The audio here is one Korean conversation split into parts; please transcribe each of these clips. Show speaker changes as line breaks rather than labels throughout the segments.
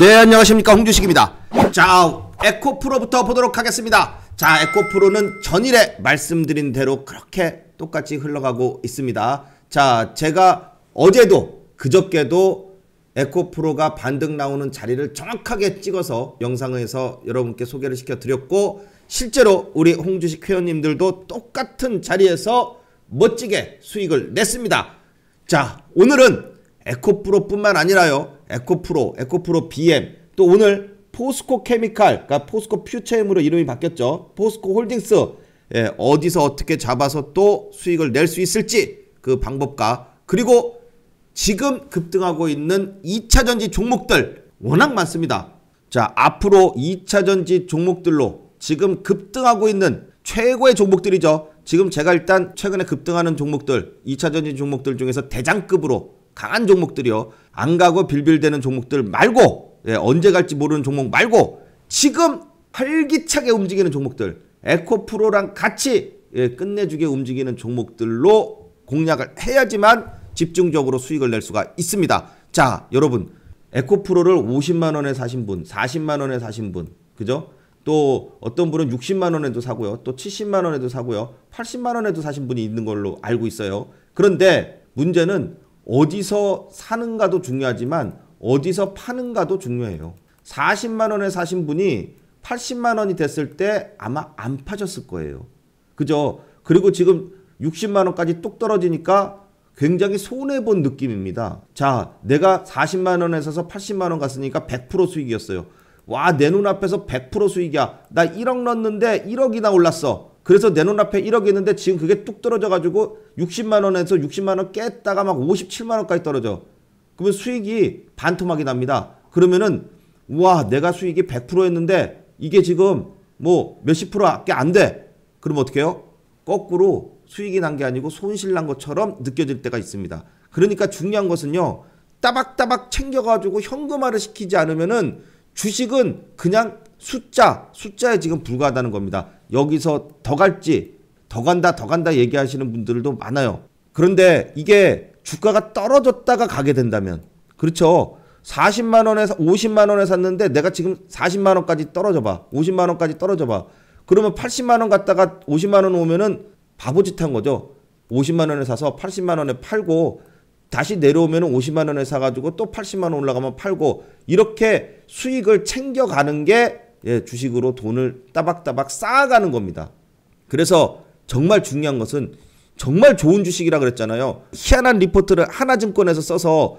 네 안녕하십니까 홍주식입니다 자 에코프로부터 보도록 하겠습니다 자 에코프로는 전일에 말씀드린 대로 그렇게 똑같이 흘러가고 있습니다 자 제가 어제도 그저께도 에코프로가 반등 나오는 자리를 정확하게 찍어서 영상에서 여러분께 소개를 시켜드렸고 실제로 우리 홍주식 회원님들도 똑같은 자리에서 멋지게 수익을 냈습니다 자 오늘은 에코프로뿐만 아니라요 에코프로, 에코프로 BM, 또 오늘 포스코 케미칼, 그러니까 포스코 퓨처엠으로 이름이 바뀌었죠. 포스코 홀딩스, 예, 어디서 어떻게 잡아서 또 수익을 낼 수 있을지 그 방법과 그리고 지금 급등하고 있는 2차전지 종목들 워낙 많습니다. 자, 앞으로 2차전지 종목들로 지금 급등하고 있는 최고의 종목들이죠. 지금 제가 일단 최근에 급등하는 종목들, 2차전지 종목들 중에서 대장급으로 강한 종목들이요. 안 가고 빌빌대는 종목들 말고 예, 언제 갈지 모르는 종목 말고 지금 활기차게 움직이는 종목들 에코프로랑 같이 예, 끝내주게 움직이는 종목들로 공략을 해야지만 집중적으로 수익을 낼 수가 있습니다. 자 여러분 에코프로를 50만원에 사신 분 40만원에 사신 분 그죠? 또 어떤 분은 60만원에도 사고요 또 70만원에도 사고요 80만원에도 사신 분이 있는 걸로 알고 있어요 그런데 문제는 어디서 사는가도 중요하지만 어디서 파는가도 중요해요. 40만 원에 사신 분이 80만 원이 됐을 때 아마 안 파셨을 거예요. 그죠? 그리고 지금 60만 원까지 뚝 떨어지니까 굉장히 손해 본 느낌입니다. 자, 내가 40만 원에 사서 80만 원 갔으니까 100% 수익이었어요. 와, 내 눈앞에서 100% 수익이야. 나 1억 넣었는데 1억이나 올랐어. 그래서 내 눈앞에 1억 이 있는데 지금 그게 뚝 떨어져가지고 60만 원에서 60만 원 깼다가 막 57만 원까지 떨어져. 그러면 수익이 반토막이 납니다. 그러면은 우와 내가 수익이 100%였는데 이게 지금 뭐 몇십 프로밖에 안 돼. 그럼 어떻게 해요? 거꾸로 수익이 난 게 아니고 손실 난 것처럼 느껴질 때가 있습니다. 그러니까 중요한 것은요. 따박따박 챙겨가지고 현금화를 시키지 않으면은 주식은 그냥 숫자, 숫자에 지금 불과하다는 겁니다. 여기서 더 갈지 더 간다 더 간다 얘기하시는 분들도 많아요. 그런데 이게 주가가 떨어졌다가 가게 된다면 그렇죠. 40만 원에서 50만 원에 샀는데 내가 지금 40만 원까지 떨어져 봐. 50만 원까지 떨어져 봐. 그러면 80만 원 갔다가 50만 원 오면은 바보짓 한 거죠. 50만 원에 사서 80만 원에 팔고 다시 내려오면 50만 원에 사가지고 또 80만 원 올라가면 팔고 이렇게 수익을 챙겨가는 게 예, 주식으로 돈을 따박따박 쌓아가는 겁니다. 그래서 정말 중요한 것은 정말 좋은 주식이라 그랬잖아요. 희한한 리포트를 하나증권에서 써서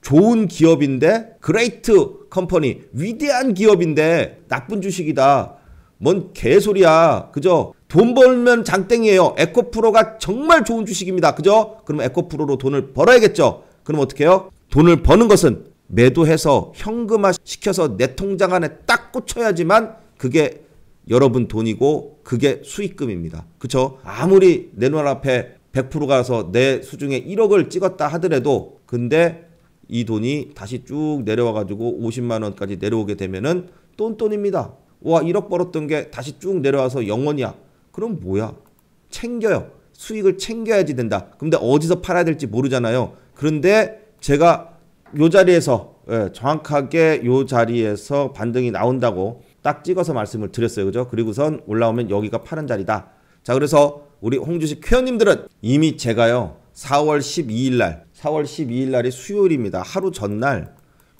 좋은 기업인데 그레이트 컴퍼니 위대한 기업인데 나쁜 주식이다. 뭔 개소리야. 그죠? 돈 벌면 장땡이에요. 에코프로가 정말 좋은 주식입니다. 그죠? 그럼 에코프로로 돈을 벌어야겠죠. 그럼 어떻게 해요? 돈을 버는 것은 매도해서 현금화 시켜서 내 통장 안에 딱 꽂혀야지만 그게 여러분 돈이고 그게 수익금입니다. 그쵸? 아무리 내눈 앞에 100% 가서 내 수중에 1억을 찍었다 하더라도 근데 이 돈이 다시 쭉 내려와 가지고 50만 원까지 내려오게 되면은 똔똔입니다. 와 1억 벌었던 게 다시 쭉 내려와서 0원이야. 그럼 뭐야? 챙겨요. 수익을 챙겨야지 된다. 근데 어디서 팔아야 될지 모르잖아요. 그런데 제가 요 자리에서 예, 정확하게 요 자리에서 반등이 나온다고 딱 찍어서 말씀을 드렸어요. 그죠? 그리고선 올라오면 여기가 파는 자리다. 자, 그래서 우리 홍주식 회원님들은 이미 제가요. 4월 12일 날, 4월 12일 날이 수요일입니다. 하루 전날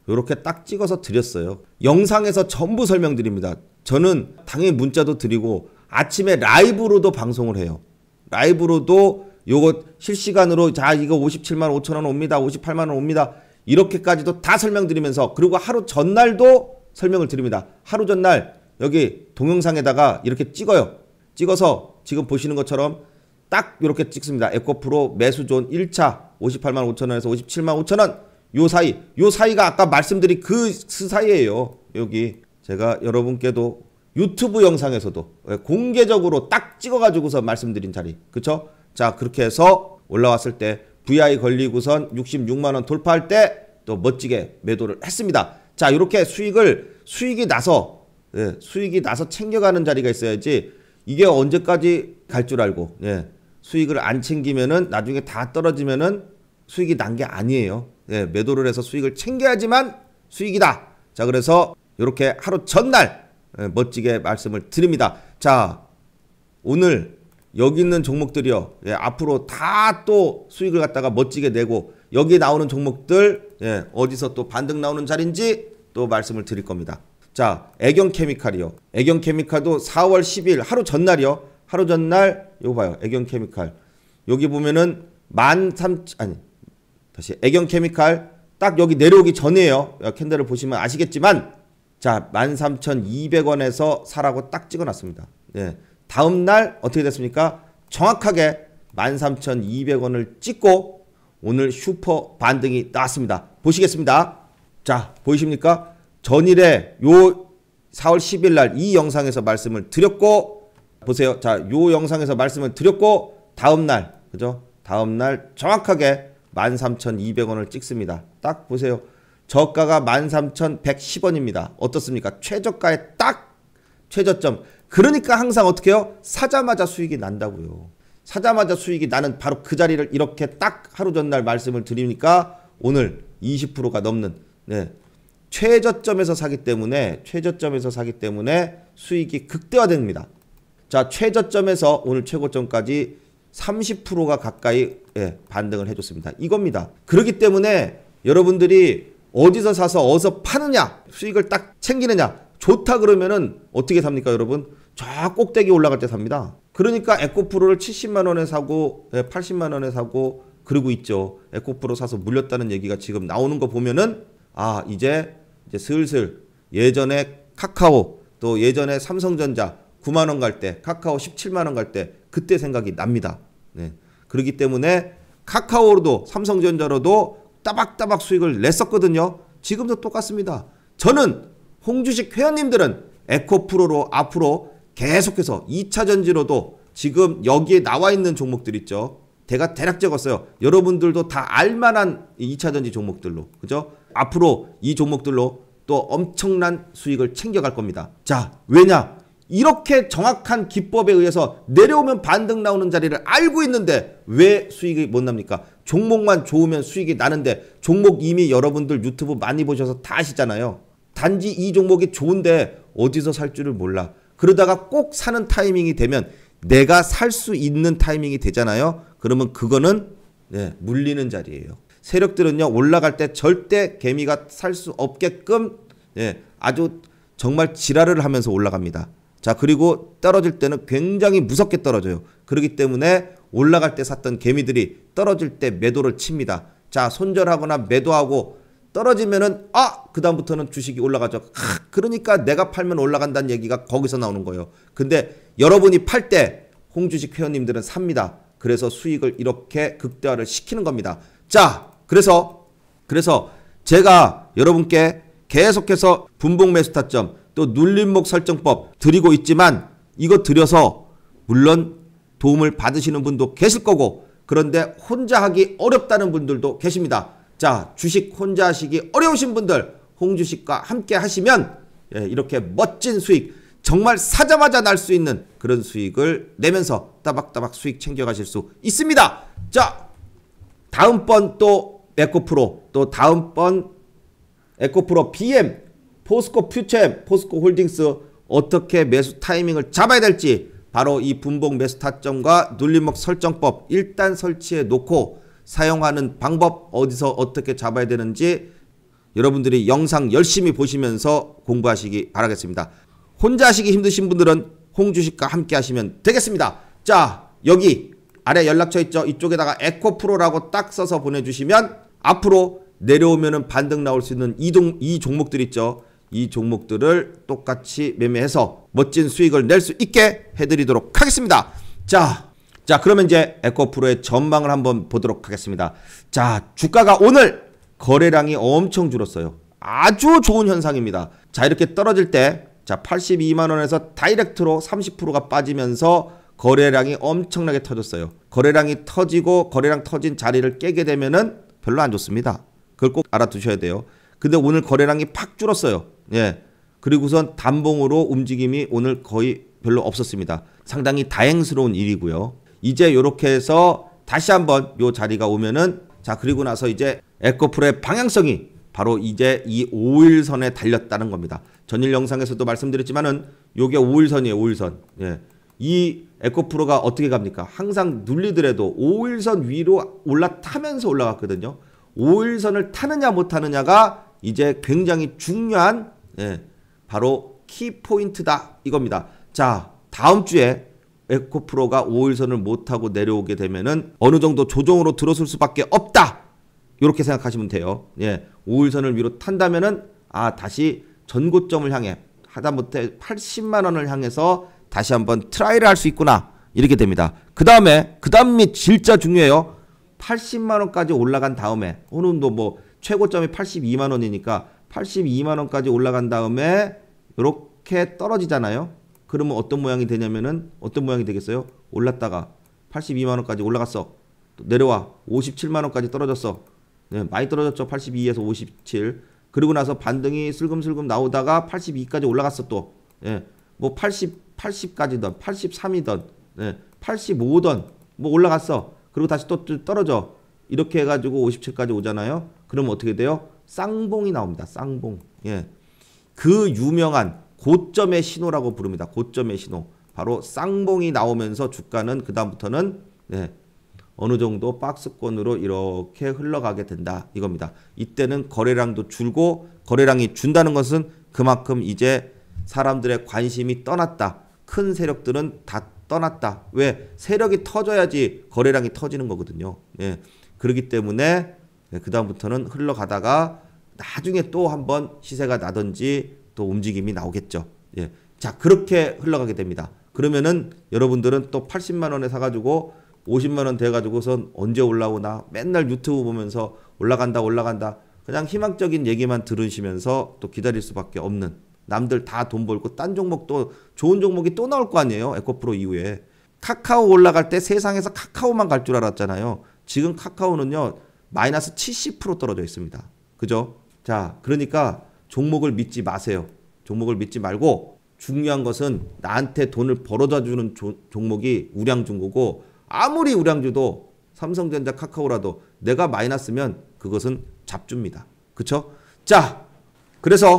이렇게 딱 찍어서 드렸어요. 영상에서 전부 설명드립니다. 저는 당연히 문자도 드리고 아침에 라이브로도 방송을 해요. 라이브로도 요거 실시간으로 자 이거 57만 5천 원 옵니다. 58만 원 옵니다. 이렇게까지도 다 설명드리면서 그리고 하루 전날도 설명을 드립니다. 하루 전날 여기 동영상에다가 이렇게 찍어요. 찍어서 지금 보시는 것처럼 딱 이렇게 찍습니다. 에코프로 매수존 1차 58만 5천원에서 57만 5천원 요 사이 요 사이가 아까 말씀드린 그사이에요 여기 제가 여러분께도 유튜브 영상에서도 공개적으로 딱 찍어가지고서 말씀드린 자리 그쵸? 자 그렇게 해서 올라왔을 때 VI 걸리고선 66만원 돌파할 때 또 멋지게 매도를 했습니다. 자 이렇게 수익을 수익이 나서 예, 수익이 나서 챙겨가는 자리가 있어야지 이게 언제까지 갈 줄 알고 예, 수익을 안 챙기면은 나중에 다 떨어지면은 수익이 난 게 아니에요. 예, 매도를 해서 수익을 챙겨야지만 수익이다. 자 그래서 이렇게 하루 전날 예, 멋지게 말씀을 드립니다. 자 오늘 여기 있는 종목들이요. 예, 앞으로 다 또 수익을 갖다가 멋지게 내고 여기 나오는 종목들 예, 어디서 또 반등 나오는 자리인지 또 말씀을 드릴 겁니다. 자, 애경케미칼이요. 애경케미칼도 4월 10일 하루 전날이요. 하루 전날 요거 봐요. 애경케미칼. 여기 보면은 13 아니 다시 애경케미칼 딱 여기 내려오기 전이에요. 캔들을 보시면 아시겠지만 자, 13,200원에서 사라고 딱 찍어 놨습니다. 예. 다음 날 어떻게 됐습니까? 정확하게 13,200원을 찍고 오늘 슈퍼 반등이 나왔습니다. 보시겠습니다. 자, 보이십니까? 전일에 요 4월 10일 날 이 영상에서 말씀을 드렸고 보세요. 자, 요 영상에서 말씀을 드렸고 다음 날 그죠? 다음 날 정확하게 13,200원을 찍습니다. 딱 보세요. 저가가 13,110원입니다. 어떻습니까? 최저가에 딱 최저점 그러니까 항상 어떻게 해요? 사자마자 수익이 난다고요. 사자마자 수익이 나는 바로 그 자리를 이렇게 딱 하루 전날 말씀을 드리니까 오늘 20%가 넘는 네. 최저점에서 사기 때문에 최저점에서 사기 때문에 수익이 극대화됩니다. 자, 최저점에서 오늘 최고점까지 30%가 가까이 예, 반등을 해줬습니다. 이겁니다. 그렇기 때문에 여러분들이 어디서 사서 어디서 파느냐 수익을 딱 챙기느냐 좋다 그러면은 어떻게 삽니까 여러분? 저 꼭대기 올라갈 때 삽니다. 그러니까 에코프로를 70만원에 사고 80만원에 예, 사고 그러고 있죠. 에코프로 사서 물렸다는 얘기가 지금 나오는 거 보면은 아 이제 이제 슬슬 예전에 카카오 또 예전에 삼성전자 9만원 갈 때 카카오 17만원 갈 때 그때 생각이 납니다. 네. 그렇기 때문에 카카오로도 삼성전자로도 따박따박 수익을 냈었거든요. 지금도 똑같습니다. 저는 홍주식 회원님들은 에코프로로 앞으로 계속해서 2차 전지로도 지금 여기에 나와 있는 종목들 있죠. 대가 대략 적었어요. 여러분들도 다 알만한 2차 전지 종목들로. 그죠? 앞으로 이 종목들로 또 엄청난 수익을 챙겨갈 겁니다. 자, 왜냐? 이렇게 정확한 기법에 의해서 내려오면 반등 나오는 자리를 알고 있는데 왜 수익이 못 납니까? 종목만 좋으면 수익이 나는데 종목 이미 여러분들 유튜브 많이 보셔서 다 아시잖아요. 단지 이 종목이 좋은데 어디서 살 줄을 몰라. 그러다가 꼭 사는 타이밍이 되면 내가 살 수 있는 타이밍이 되잖아요. 그러면 그거는 네, 물리는 자리예요. 세력들은요 올라갈 때 절대 개미가 살 수 없게끔 네, 아주 정말 지랄을 하면서 올라갑니다. 자 그리고 떨어질 때는 굉장히 무섭게 떨어져요. 그렇기 때문에 올라갈 때 샀던 개미들이 떨어질 때 매도를 칩니다. 자 손절하거나 매도하고 떨어지면은 아 그다음부터는 주식이 올라가죠. 아, 그러니까 내가 팔면 올라간다는 얘기가 거기서 나오는 거예요. 근데 여러분이 팔 때 홍주식 회원님들은 삽니다. 그래서 수익을 이렇게 극대화를 시키는 겁니다. 자, 그래서 그래서 제가 여러분께 계속해서 분봉 매수 타점 또 눌림목 설정법 드리고 있지만 이거 드려서 물론 도움을 받으시는 분도 계실 거고 그런데 혼자 하기 어렵다는 분들도 계십니다. 자, 주식 혼자 하시기 어려우신 분들 홍주식과 함께 하시면 예, 이렇게 멋진 수익 정말 사자마자 날 수 있는 그런 수익을 내면서 따박따박 수익 챙겨가실 수 있습니다. 자, 다음번 또 에코프로, 또 다음번 에코프로 BM, 포스코 퓨처엠, 포스코 홀딩스 어떻게 매수 타이밍을 잡아야 될지 바로 이 분봉 매수 타점과 눌림목 설정법 일단 설치해 놓고 사용하는 방법 어디서 어떻게 잡아야 되는지 여러분들이 영상 열심히 보시면서 공부하시기 바라겠습니다. 혼자 하시기 힘드신 분들은 홍주식과 함께 하시면 되겠습니다. 자 여기 아래 연락처 있죠? 이쪽에다가 에코프로라고 딱 써서 보내주시면 앞으로 내려오면은 반등 나올 수 있는 이, 동, 이 종목들 있죠? 이 종목들을 똑같이 매매해서 멋진 수익을 낼 수 있게 해드리도록 하겠습니다. 자 자, 그러면 이제 에코프로의 전망을 한번 보도록 하겠습니다. 자, 주가가 오늘 거래량이 엄청 줄었어요. 아주 좋은 현상입니다. 자, 이렇게 떨어질 때, 자, 82만원에서 다이렉트로 30%가 빠지면서 거래량이 엄청나게 터졌어요. 거래량이 터지고 거래량 터진 자리를 깨게 되면은 별로 안 좋습니다. 그걸 꼭 알아두셔야 돼요. 근데 오늘 거래량이 팍 줄었어요. 예. 그리고선 단봉으로 움직임이 오늘 거의 별로 없었습니다. 상당히 다행스러운 일이고요. 이제 이렇게 해서 다시 한번 이 자리가 오면은 자 그리고 나서 이제 에코풀의 방향성이 바로 이제 이 5일선에 달렸다는 겁니다. 전일 영상에서도 말씀드렸지만은 요게 5일선이에요. 5일선. 예. 이 에코프로가 어떻게 갑니까? 항상 눌리더라도 5일선 위로 올라타면서 올라갔거든요. 5일선을 타느냐 못 타느냐가 이제 굉장히 중요한 예, 바로 키포인트다 이겁니다. 자 다음 주에 에코프로가 5일선을 못하고 내려오게 되면은 어느 정도 조정으로 들어설 수밖에 없다. 이렇게 생각하시면 돼요. 예. 5일선을 위로 탄다면은 아 다시 전고점을 향해 하다못해 80만 원을 향해서 다시 한번 트라이를 할 수 있구나. 이렇게 됩니다. 그 다음에 그 다음이 진짜 중요해요. 80만 원까지 올라간 다음에 오늘도 뭐 최고점이 82만 원이니까 82만 원까지 올라간 다음에 이렇게 떨어지잖아요. 그러면 어떤 모양이 되냐면은 어떤 모양이 되겠어요? 올랐다가 82만원까지 올라갔어. 내려와 57만원까지 떨어졌어. 네, 많이 떨어졌죠. 82에서 57. 그리고 나서 반등이 슬금슬금 나오다가 82까지 올라갔어 또. 예. 뭐 80, 80까지던, 83이던, 예. 85던 뭐 올라갔어. 그리고 다시 또 떨어져. 이렇게 해가지고 57까지 오잖아요. 그럼 어떻게 돼요? 쌍봉이 나옵니다. 쌍봉. 예. 그 유명한 고점의 신호라고 부릅니다. 고점의 신호. 바로 쌍봉이 나오면서 주가는 그다음부터는 네, 어느 정도 박스권으로 이렇게 흘러가게 된다 이겁니다. 이때는 거래량도 줄고 거래량이 준다는 것은 그만큼 이제 사람들의 관심이 떠났다. 큰 세력들은 다 떠났다. 왜? 세력이 터져야지 거래량이 터지는 거거든요. 예. 그렇기 때문에 네, 그다음부터는 흘러가다가 나중에 또 한번 시세가 나든지 또 움직임이 나오겠죠. 예. 자, 그렇게 흘러가게 됩니다. 그러면은 여러분들은 또 80만 원에 사가지고 50만 원 돼가지고선 언제 올라오나 맨날 유튜브 보면서 올라간다 올라간다 그냥 희망적인 얘기만 들으시면서 또 기다릴 수밖에 없는 남들 다 돈 벌고 딴 종목 도 좋은 종목이 또 나올 거 아니에요 에코프로 이후에 카카오 올라갈 때 세상에서 카카오만 갈 줄 알았잖아요 지금 카카오는요 마이너스 70% 떨어져 있습니다 그죠 자 그러니까 종목을 믿지 마세요. 종목을 믿지 말고 중요한 것은 나한테 돈을 벌어다 주는 조, 종목이 우량중고고 아무리 우량주도 삼성전자 카카오라도 내가 마이너스면 그것은 잡줍니다. 그쵸? 자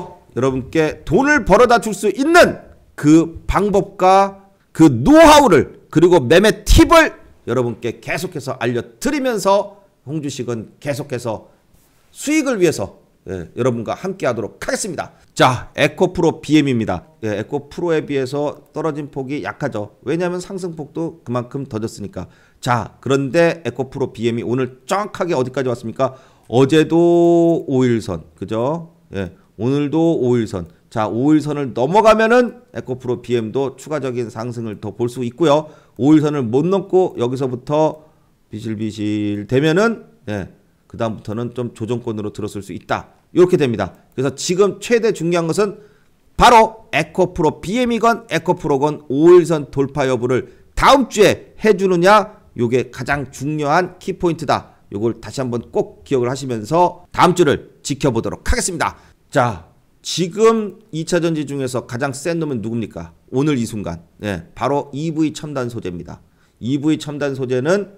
그래서 여러분께 돈을 벌어다 줄 수 있는 그 방법과 그 노하우를 그리고 매매 팁을 여러분께 계속해서 알려드리면서 홍주식은 계속해서 수익을 위해서 예, 여러분과 함께 하도록 하겠습니다. 자, 에코프로 BM입니다. 예, 에코프로에 비해서 떨어진 폭이 약하죠. 왜냐하면 상승폭도 그만큼 더졌으니까. 자, 그런데 에코프로 BM이 오늘 정확하게 어디까지 왔습니까? 어제도 5일선, 그죠? 예, 오늘도 5일선. 자, 5일선을 넘어가면은 에코프로 BM도 추가적인 상승을 더 볼 수 있고요. 5일선을 못 넘고 여기서부터 비실비실 되면은 예, 그다음부터는 좀 조정권으로 들었을 수 있다. 이렇게 됩니다. 그래서 지금 최대 중요한 것은 바로 에코프로 BM이건 에코프로건 5일선 돌파 여부를 다음 주에 해주느냐 이게 가장 중요한 키포인트다. 이걸 다시 한번 꼭 기억을 하시면서 다음 주를 지켜보도록 하겠습니다. 자, 지금 2차전지 중에서 가장 센 놈은 누굽니까? 오늘 이 순간. 예, 바로 EV 첨단 소재입니다. EV 첨단 소재는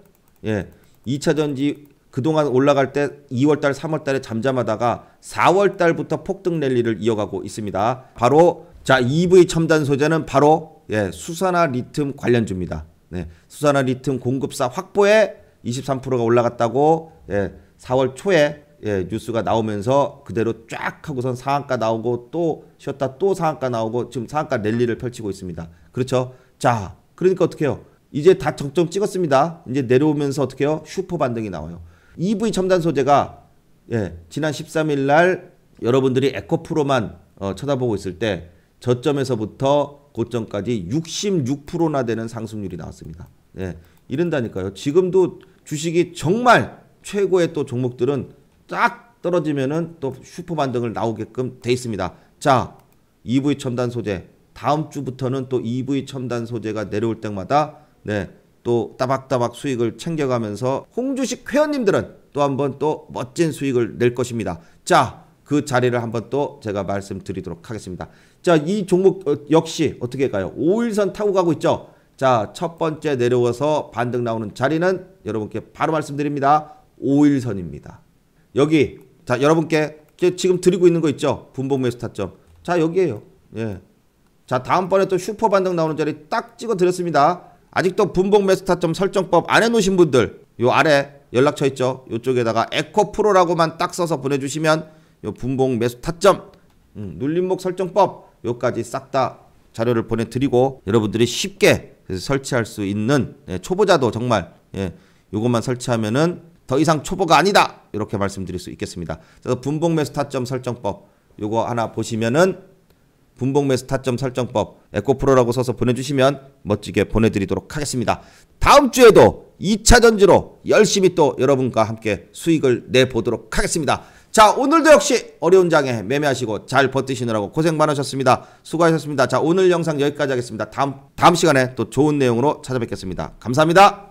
예, 2차전지 그동안 올라갈 때 2월달, 3월달에 잠잠하다가 4월달부터 폭등 랠리를 이어가고 있습니다. 바로 자 EV 첨단 소재는 바로 예, 수산화 리튬 관련주입니다. 네, 수산화 리튬 공급사 확보에 23%가 올라갔다고 예, 4월 초에 예, 뉴스가 나오면서 그대로 쫙 하고선 상한가 나오고 또 쉬었다 또 상한가 나오고 지금 상한가 랠리를 펼치고 있습니다. 그렇죠? 자, 그러니까 어떻게 해요? 이제 다 정점 찍었습니다. 이제 내려오면서 어떻게 해요? 슈퍼 반등이 나와요. EV 첨단 소재가 예, 지난 13일 날 여러분들이 에코프로만 어, 쳐다보고 있을 때 저점에서부터 고점까지 66%나 되는 상승률이 나왔습니다. 예, 이른다니까요. 지금도 주식이 정말 최고의 또 종목들은 쫙 떨어지면은 또 슈퍼 반등을 나오게끔 돼 있습니다. 자, EV 첨단 소재 다음 주부터는 또 EV 첨단 소재가 내려올 때마다 네, 또 따박따박 수익을 챙겨가면서 홍주식 회원님들은 또 한번 또 멋진 수익을 낼 것입니다. 자, 그 자리를 한번 또 제가 말씀드리도록 하겠습니다. 자, 이 종목 어, 역시 어떻게 가요? 5일선 타고 가고 있죠? 자, 첫 번째 내려와서 반등 나오는 자리는 여러분께 바로 말씀드립니다. 5일선입니다. 여기, 자, 여러분께 지금 드리고 있는 거 있죠? 분봉매수 타점. 자, 여기에요. 예. 자, 다음번에 또 슈퍼 반등 나오는 자리 딱 찍어 드렸습니다. 아직도 분봉 메스타점 설정법 안 해놓으신 분들 요 아래 연락처 있죠 요쪽에다가 에코프로라고만 딱 써서 보내주시면 요 분봉 메스타점 음, 눌림목 설정법 요까지 싹 다 자료를 보내드리고 여러분들이 쉽게 설치할 수 있는 예, 초보자도 정말 예, 요것만 설치하면은 더 이상 초보가 아니다 이렇게 말씀드릴 수 있겠습니다 그래서 분봉 메스타점 설정법 요거 하나 보시면은 분봉 매수 타점 설정법 에코프로라고 써서 보내주시면 멋지게 보내드리도록 하겠습니다. 다음 주에도 2차 전지로 열심히 또 여러분과 함께 수익을 내보도록 하겠습니다. 자 오늘도 역시 어려운 장에 매매하시고 잘 버티시느라고 고생 많으셨습니다. 수고하셨습니다. 자 오늘 영상 여기까지 하겠습니다. 다음, 다음 시간에 또 좋은 내용으로 찾아뵙겠습니다. 감사합니다.